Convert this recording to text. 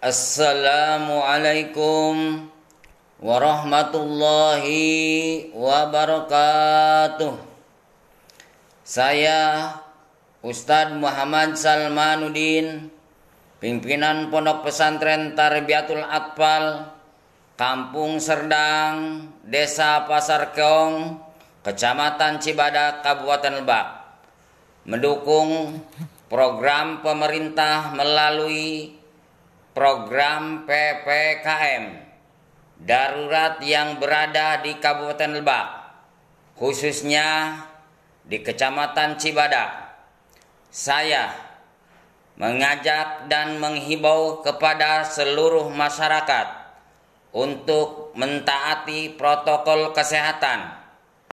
Assalamualaikum warahmatullahi wabarakatuh. Saya Ustadz Muhammad Salmanuddin, pimpinan Pondok Pesantren Tarbiatul Atfal, Kampung Serdang, Desa Pasar Keong, Kecamatan Cibadak, Kabupaten Lebak. Mendukung program pemerintah melalui program PPKM darurat yang berada di Kabupaten Lebak, khususnya di Kecamatan Cibadak. Saya mengajak dan menghibau kepada seluruh masyarakat untuk mentaati protokol kesehatan